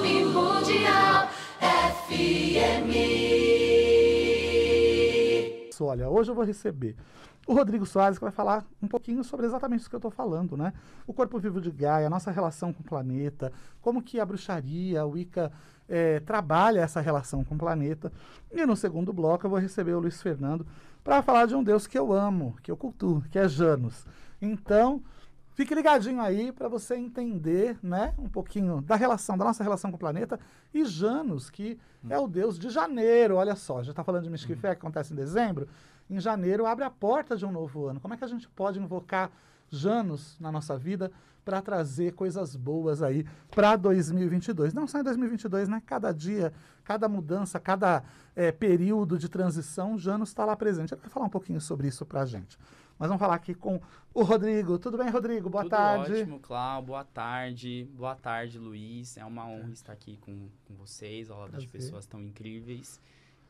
vir Mundial FM. Olha, hoje eu vou receber o Rodrigo Soares, que vai falar um pouquinho sobre exatamente isso que eu estou falando, né? O corpo vivo de Gaia, a nossa relação com o planeta, como que a bruxaria, a Wicca, é, trabalha essa relação com o planeta. E no segundo bloco eu vou receber o Luiz Fernando para falar de um deus que eu amo, que eu cultuo, que é Janus. Então, Fique ligadinho aí para você entender né, um pouquinho da relação, da nossa relação com o planeta. E Janus, que hum. é o deus de janeiro, olha só, já está falando de Mishkifé, hum. que acontece em dezembro. Em janeiro abre a porta de um novo ano. Como é que a gente pode invocar Janus na nossa vida para trazer coisas boas aí para 2022? Não só em 2022, né? Cada dia, cada mudança, cada é, período de transição, Janus está lá presente. Ele vai falar um pouquinho sobre isso para a gente. Mas vamos falar aqui com o Rodrigo. Tudo bem, Rodrigo? Boa Tudo tarde. Ótimo, Cláudio. Boa tarde. Boa tarde, Luiz. É uma honra estar aqui com, com vocês, ao lado Prazer. de pessoas tão incríveis.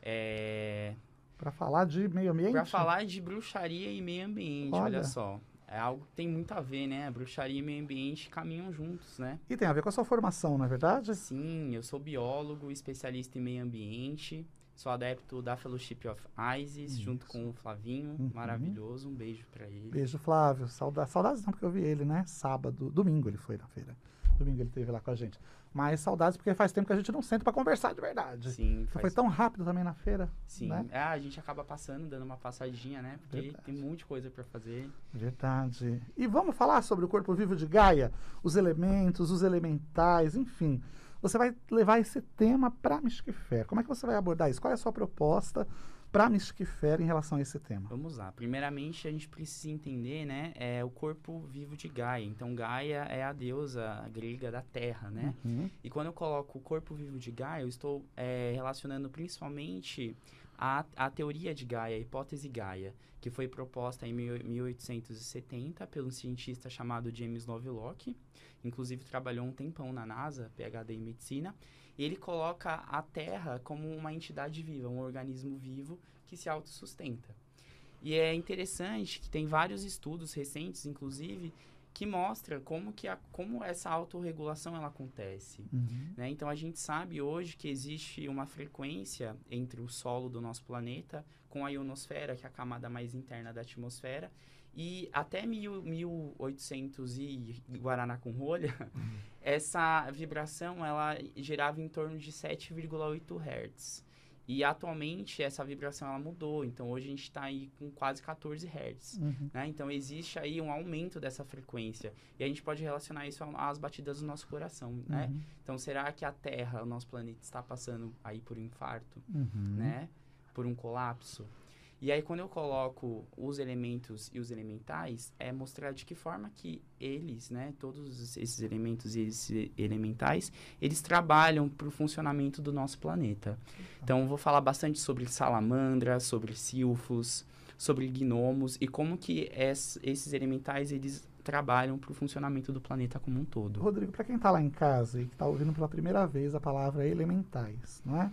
É... Para falar de meio ambiente? Para falar de bruxaria e meio ambiente, olha, olha só. É algo que tem muito a ver, né? Bruxaria e meio ambiente caminham juntos, né? E tem a ver com a sua formação, não é verdade? Sim, eu sou biólogo, especialista em meio ambiente. Sou adepto da Fellowship of ISIS, Isso. junto com o Flavinho, uhum. maravilhoso. Um beijo para ele. Beijo, Flávio. Sauda saudades não, porque eu vi ele, né? Sábado, domingo ele foi na feira. Domingo ele esteve lá com a gente. Mas saudades porque faz tempo que a gente não senta para conversar de verdade. Sim. Faz... Foi tão rápido também na feira. Sim. Né? É, a gente acaba passando, dando uma passadinha, né? Porque verdade. tem muita coisa para fazer. Verdade. E vamos falar sobre o corpo vivo de Gaia, os elementos, os elementais, enfim você vai levar esse tema para a Fair. Como é que você vai abordar isso? Qual é a sua proposta para a Fair em relação a esse tema? Vamos lá. Primeiramente, a gente precisa entender, né, é o corpo vivo de Gaia. Então, Gaia é a deusa grega da terra, né? Uhum. E quando eu coloco o corpo vivo de Gaia, eu estou é, relacionando principalmente a, a teoria de Gaia, a hipótese Gaia, que foi proposta em 1870 pelo cientista chamado James Lovelock inclusive trabalhou um tempão na NASA, PhD em medicina, e ele coloca a Terra como uma entidade viva, um organismo vivo que se autossustenta. E é interessante que tem vários estudos recentes, inclusive, que mostra como, que a, como essa autorregulação ela acontece. Uhum. Né? Então a gente sabe hoje que existe uma frequência entre o solo do nosso planeta com a ionosfera, que é a camada mais interna da atmosfera, e até 1800 e Guaraná com rolha, uhum. essa vibração ela girava em torno de 7,8 Hz. E atualmente essa vibração ela mudou, então hoje a gente está aí com quase 14 Hz. Uhum. Né? Então existe aí um aumento dessa frequência. E a gente pode relacionar isso às batidas do nosso coração. Né? Uhum. Então será que a Terra, o nosso planeta, está passando aí por um infarto? Uhum. Né? Por um colapso? E aí, quando eu coloco os elementos e os elementais, é mostrar de que forma que eles, né, todos esses elementos e esses elementais, eles trabalham para o funcionamento do nosso planeta. Então, vou falar bastante sobre salamandras, sobre silfos, sobre gnomos e como que es, esses elementais, eles trabalham para o funcionamento do planeta como um todo. Rodrigo, para quem está lá em casa e que está ouvindo pela primeira vez a palavra elementais, não é?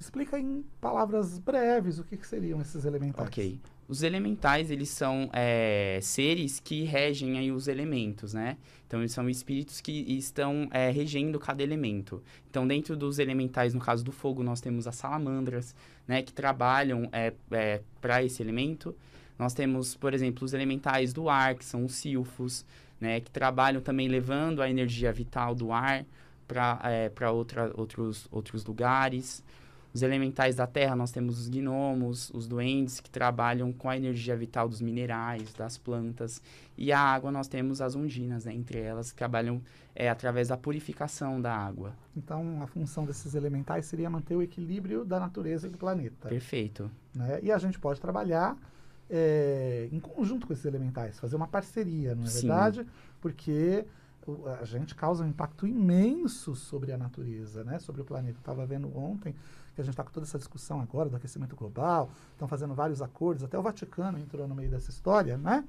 Explica em palavras breves o que, que seriam esses elementais. Ok. Os elementais, eles são é, seres que regem aí os elementos, né? Então, eles são espíritos que estão é, regendo cada elemento. Então, dentro dos elementais, no caso do fogo, nós temos as salamandras, né? Que trabalham é, é para esse elemento. Nós temos, por exemplo, os elementais do ar, que são os silfos, né? Que trabalham também levando a energia vital do ar para é, outros, outros lugares. Os elementais da terra, nós temos os gnomos, os duendes, que trabalham com a energia vital dos minerais, das plantas. E a água, nós temos as ondinas, né? entre elas, que trabalham é, através da purificação da água. Então, a função desses elementais seria manter o equilíbrio da natureza e do planeta. Perfeito. Né? E a gente pode trabalhar é, em conjunto com esses elementais, fazer uma parceria, não é Sim. verdade? Porque a gente causa um impacto imenso sobre a natureza, né? sobre o planeta. Estava vendo ontem que a gente está com toda essa discussão agora do aquecimento global, estão fazendo vários acordos, até o Vaticano entrou no meio dessa história, né?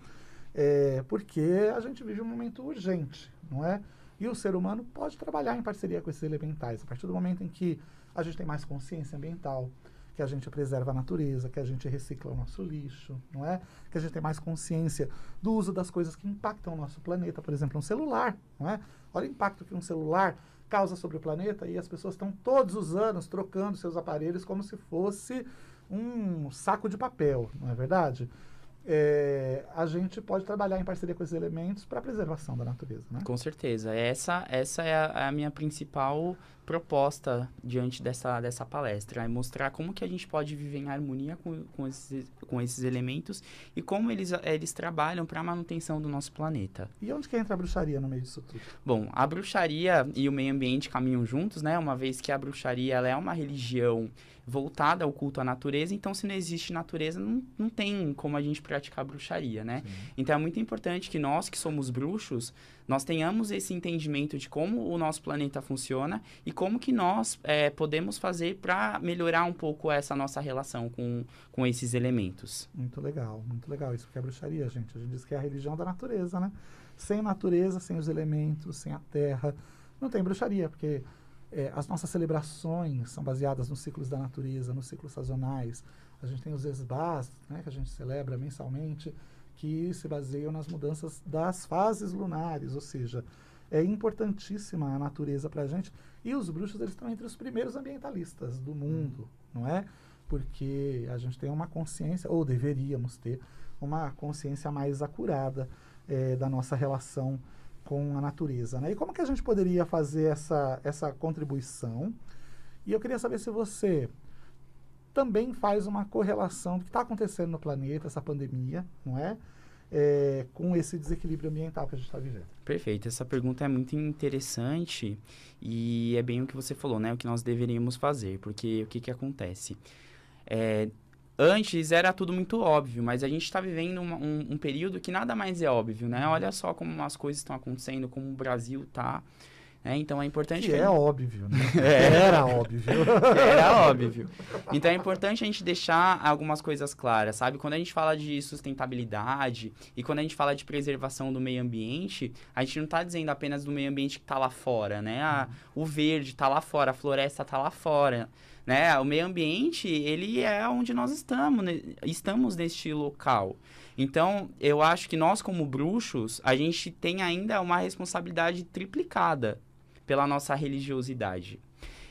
É, porque a gente vive um momento urgente, não é? E o ser humano pode trabalhar em parceria com esses elementais. A partir do momento em que a gente tem mais consciência ambiental, que a gente preserva a natureza, que a gente recicla o nosso lixo, não é? Que a gente tem mais consciência do uso das coisas que impactam o nosso planeta, por exemplo, um celular, não é? Olha o impacto que um celular causa sobre o planeta e as pessoas estão todos os anos trocando seus aparelhos como se fosse um saco de papel, não é verdade? É, a gente pode trabalhar em parceria com esses elementos para a preservação da natureza. Né? Com certeza. Essa, essa é a, a minha principal proposta diante dessa, dessa palestra, é mostrar como que a gente pode viver em harmonia com, com, esses, com esses elementos e como eles, eles trabalham para a manutenção do nosso planeta. E onde que entra a bruxaria no meio disso tudo? Bom, a bruxaria e o meio ambiente caminham juntos, né? Uma vez que a bruxaria ela é uma religião voltada ao culto à natureza, então se não existe natureza, não, não tem como a gente praticar bruxaria, né? Sim. Então é muito importante que nós que somos bruxos, nós tenhamos esse entendimento de como o nosso planeta funciona e e como que nós é, podemos fazer para melhorar um pouco essa nossa relação com, com esses elementos. Muito legal, muito legal. Isso que é bruxaria, gente. A gente diz que é a religião da natureza, né? Sem natureza, sem os elementos, sem a terra, não tem bruxaria, porque é, as nossas celebrações são baseadas nos ciclos da natureza, nos ciclos sazonais. A gente tem os esbás, né, que a gente celebra mensalmente, que se baseiam nas mudanças das fases lunares, ou seja, é importantíssima a natureza para a gente e os bruxos eles estão entre os primeiros ambientalistas do mundo, não é? Porque a gente tem uma consciência, ou deveríamos ter, uma consciência mais acurada é, da nossa relação com a natureza. Né? E como que a gente poderia fazer essa, essa contribuição? E eu queria saber se você também faz uma correlação do que está acontecendo no planeta, essa pandemia, não é? é, com esse desequilíbrio ambiental que a gente está vivendo. Perfeito. Essa pergunta é muito interessante e é bem o que você falou, né? O que nós deveríamos fazer, porque o que, que acontece? É, antes era tudo muito óbvio, mas a gente está vivendo uma, um, um período que nada mais é óbvio, né? Olha só como as coisas estão acontecendo, como o Brasil está. É, então é importante. Que, que é gente... óbvio, né? É. Era óbvio. Era óbvio. Então é importante a gente deixar algumas coisas claras, sabe? Quando a gente fala de sustentabilidade e quando a gente fala de preservação do meio ambiente, a gente não está dizendo apenas do meio ambiente que está lá fora, né? A, ah, o verde está lá fora, a floresta está lá fora. Né? O meio ambiente, ele é onde nós estamos, né? estamos neste local. Então, eu acho que nós, como bruxos, a gente tem ainda uma responsabilidade triplicada, pela nossa religiosidade.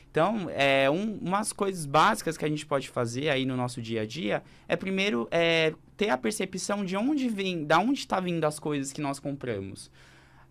Então, é, um, umas coisas básicas que a gente pode fazer aí no nosso dia a dia é primeiro é, ter a percepção de onde vem, da onde está vindo as coisas que nós compramos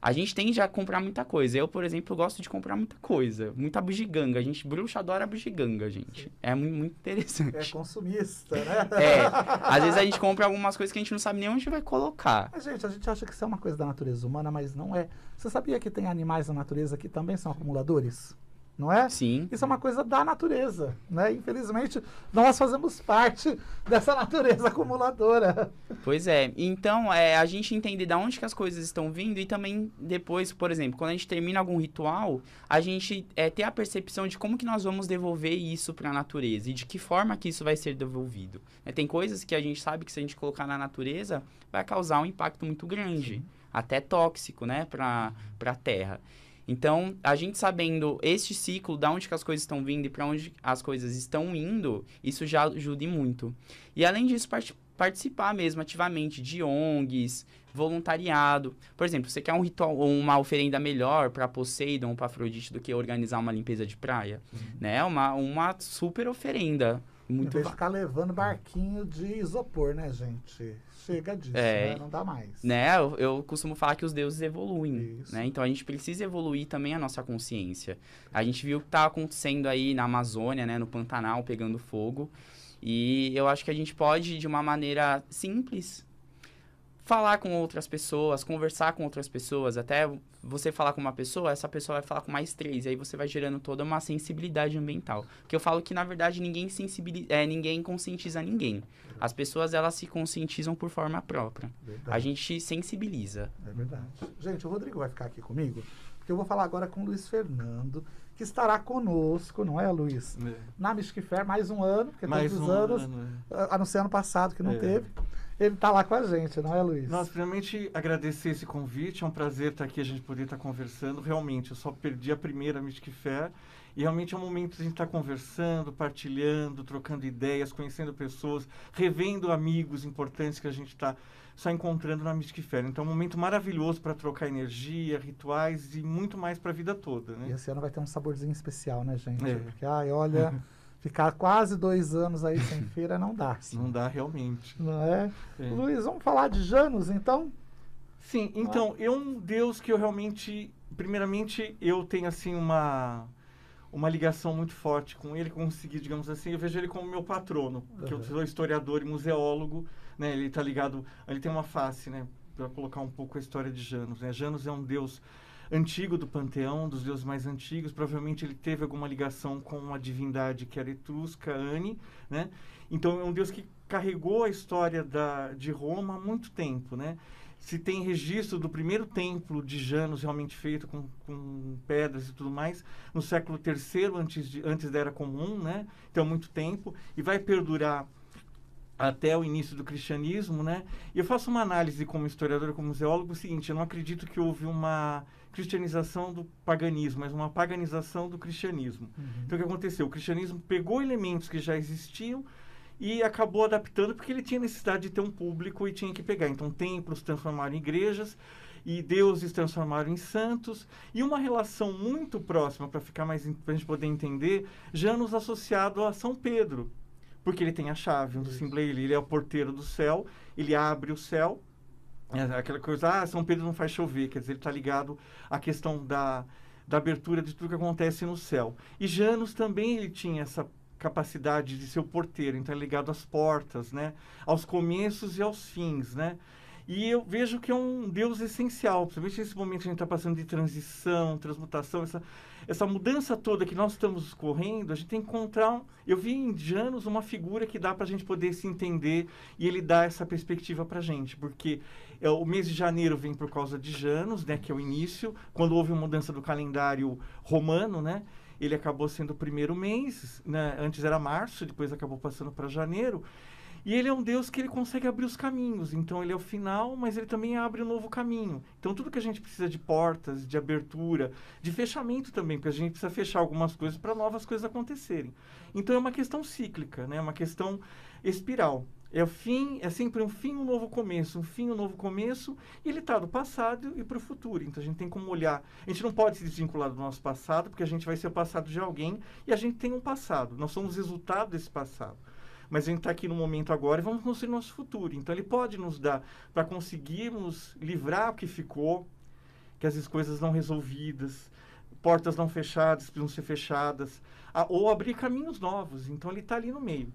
a gente tem já comprar muita coisa. Eu, por exemplo, gosto de comprar muita coisa. Muita bugiganga. A gente, bruxa, adora bugiganga, gente. Sim. É muito, muito, interessante. É consumista, né? É. Às vezes a gente compra algumas coisas que a gente não sabe nem onde vai colocar. gente, a gente acha que isso é uma coisa da natureza humana, mas não é. Você sabia que tem animais na natureza que também são acumuladores? não é? Sim. Isso é uma coisa da natureza, né? Infelizmente, nós fazemos parte dessa natureza acumuladora. Pois é. Então, é, a gente entender de onde que as coisas estão vindo e também depois, por exemplo, quando a gente termina algum ritual, a gente é, ter a percepção de como que nós vamos devolver isso para a natureza e de que forma que isso vai ser devolvido. É, tem coisas que a gente sabe que se a gente colocar na natureza, vai causar um impacto muito grande, Sim. até tóxico, né, para a Terra. Então, a gente sabendo este ciclo, da onde que as coisas estão vindo e para onde as coisas estão indo, isso já ajuda muito. E além disso, part participar mesmo ativamente de ONGs, voluntariado. Por exemplo, você quer um ritual ou uma oferenda melhor para Poseidon ou para Afrodite do que organizar uma limpeza de praia, uhum. né? É uma uma super oferenda muito em vez de ficar levando barquinho de isopor, né, gente? Chega disso, é, né? não dá mais. Né? Eu, eu, costumo falar que os deuses evoluem, Isso. né? Então a gente precisa evoluir também a nossa consciência. A gente viu o que está acontecendo aí na Amazônia, né, no Pantanal, pegando fogo. E eu acho que a gente pode, de uma maneira simples, falar com outras pessoas, conversar com outras pessoas, até você falar com uma pessoa, essa pessoa vai falar com mais três, aí você vai gerando toda uma sensibilidade ambiental. Que eu falo que na verdade ninguém sensibiliza, é, ninguém conscientiza ninguém. As pessoas elas se conscientizam por forma própria. Verdade. A gente sensibiliza. É verdade. Gente, o Rodrigo vai ficar aqui comigo, porque eu vou falar agora com o Luiz Fernando, que estará conosco, não é, Luiz? É. Na Michigan Fair mais um ano, porque mais todos um os anos, ano, é. a não ser ano passado que não é. teve ele está lá com a gente, não é, Luiz? Nós, primeiramente, agradecer esse convite. É um prazer estar aqui, a gente poder estar conversando. Realmente, eu só perdi a primeira Mystic Fair. E realmente é um momento de a gente estar conversando, partilhando, trocando ideias, conhecendo pessoas, revendo amigos importantes que a gente está só encontrando na Mystic Fair. Então, é um momento maravilhoso para trocar energia, rituais e muito mais para a vida toda, né? E esse ano vai ter um saborzinho especial, né, gente? É. Porque, ai, olha... Ficar quase dois anos aí sem feira não dá. não dá realmente. Não é? é? Luiz, vamos falar de Janus então? Sim, então, é um Deus que eu realmente, primeiramente, eu tenho assim uma uma ligação muito forte com ele, consegui, digamos assim, eu vejo ele como meu patrono, uhum. que eu sou historiador e museólogo, né? Ele está ligado, ele tem uma face, né, para colocar um pouco a história de Janus, né? Janus é um deus antigo do panteão, dos deuses mais antigos. Provavelmente ele teve alguma ligação com uma divindade que era etrusca, Anne, né? Então é um deus que carregou a história da, de Roma há muito tempo, né? Se tem registro do primeiro templo de Janos realmente feito com, com pedras e tudo mais no século III antes, de, antes da Era Comum, né? Então muito tempo e vai perdurar até o início do cristianismo, né? E eu faço uma análise como historiador, como museólogo, o seguinte: eu não acredito que houve uma cristianização do paganismo, mas uma paganização do cristianismo. Uhum. Então o que aconteceu? O cristianismo pegou elementos que já existiam e acabou adaptando porque ele tinha necessidade de ter um público e tinha que pegar. Então templos transformaram em igrejas e deuses transformaram em santos e uma relação muito próxima para ficar mais para a gente poder entender já nos associado a São Pedro porque ele tem a chave um do ele é o porteiro do céu ele abre o céu é aquela coisa, ah, São Pedro não faz chover, quer dizer, ele está ligado à questão da, da abertura de tudo que acontece no céu. E Janus também ele tinha essa capacidade de ser o porteiro, então é ligado às portas, né? aos começos e aos fins. Né? E eu vejo que é um Deus essencial, principalmente nesse momento que a gente está passando de transição, transmutação, essa, essa mudança toda que nós estamos correndo, a gente tem que encontrar. Um, eu vi em Janus uma figura que dá para a gente poder se entender e ele dá essa perspectiva para a gente, porque é, o mês de janeiro vem por causa de Janus, né, que é o início. Quando houve uma mudança do calendário romano, né, ele acabou sendo o primeiro mês. Né, antes era março, depois acabou passando para janeiro. E ele é um Deus que ele consegue abrir os caminhos. Então ele é o final, mas ele também abre um novo caminho. Então tudo que a gente precisa de portas, de abertura, de fechamento também, porque a gente precisa fechar algumas coisas para novas coisas acontecerem. Então é uma questão cíclica, né? É uma questão espiral. É, o fim, é sempre um fim, um novo começo, um fim, um novo começo, e ele está do passado e para o futuro. Então a gente tem como olhar. A gente não pode se desvincular do nosso passado, porque a gente vai ser o passado de alguém e a gente tem um passado. Nós somos resultado desse passado. Mas a gente está aqui no momento agora e vamos construir nosso futuro. Então ele pode nos dar para conseguirmos livrar o que ficou, que as coisas não resolvidas, portas não fechadas precisam ser fechadas, a, ou abrir caminhos novos. Então ele está ali no meio.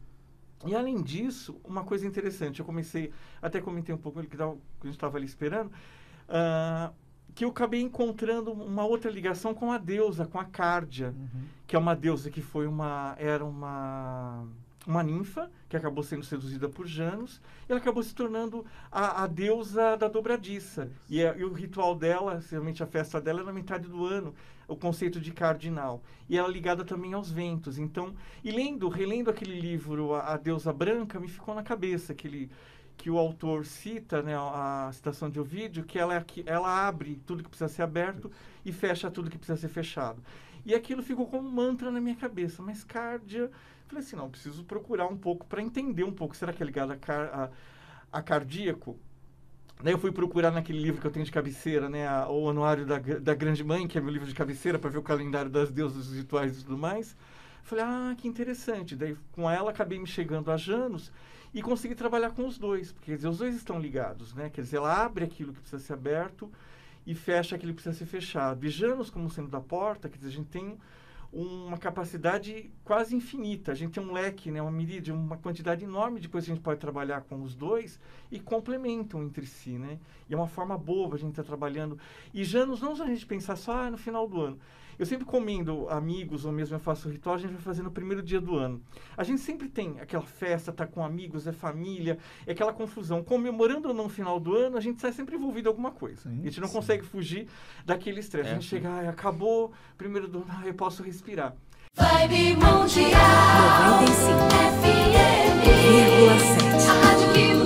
E além disso, uma coisa interessante, eu comecei, até comentei um pouco ele que a gente estava ali esperando, uh, que eu acabei encontrando uma outra ligação com a deusa, com a Cárdia, uhum. que é uma deusa que foi uma era uma uma ninfa que acabou sendo seduzida por Janus e ela acabou se tornando a, a deusa da dobradiça. E, a, é, e, o ritual dela, realmente a festa dela, era é na metade do ano o conceito de cardinal. E ela é ligada também aos ventos. Então, e lendo, relendo aquele livro, A, Deusa Branca, me ficou na cabeça aquele que o autor cita, né, a citação de Ovídio, que ela, é, ela abre tudo que precisa ser aberto e fecha tudo que precisa ser fechado. E aquilo ficou como um mantra na minha cabeça, mas Cárdia... Falei assim, não, preciso procurar um pouco para entender um pouco. Será que é ligado a, car, a, a cardíaco? Daí eu fui procurar naquele livro que eu tenho de cabeceira, né, o Anuário da, da Grande Mãe, que é meu livro de cabeceira, para ver o calendário das deusas rituais e tudo mais. Falei, ah, que interessante. Daí com ela acabei me chegando a Janus e consegui trabalhar com os dois, porque quer dizer, os dois estão ligados, né? Quer dizer, ela abre aquilo que precisa ser aberto e fecha aquilo que precisa ser fechado. E Janus como sendo da porta, quer dizer, a gente tem uma capacidade quase infinita. A gente tem um leque, né, uma miríade, uma quantidade enorme de coisas que a gente pode trabalhar com os dois e complementam entre si, né? E é uma forma boa a gente estar tá trabalhando. E já nos não a gente pensar só ah, no final do ano. Eu sempre comendo amigos ou mesmo eu faço ritual, a gente vai fazer no primeiro dia do ano. A gente sempre tem aquela festa, tá com amigos, é família, é aquela confusão. Comemorando ou não o final do ano, a gente sai sempre envolvido em alguma coisa. Sim, a gente não sim. consegue fugir daquele estresse. É, a gente é, chega, ah, acabou, primeiro do ano, ah, eu posso respirar. Vibe Mundial 95 FM 1,7 A rádio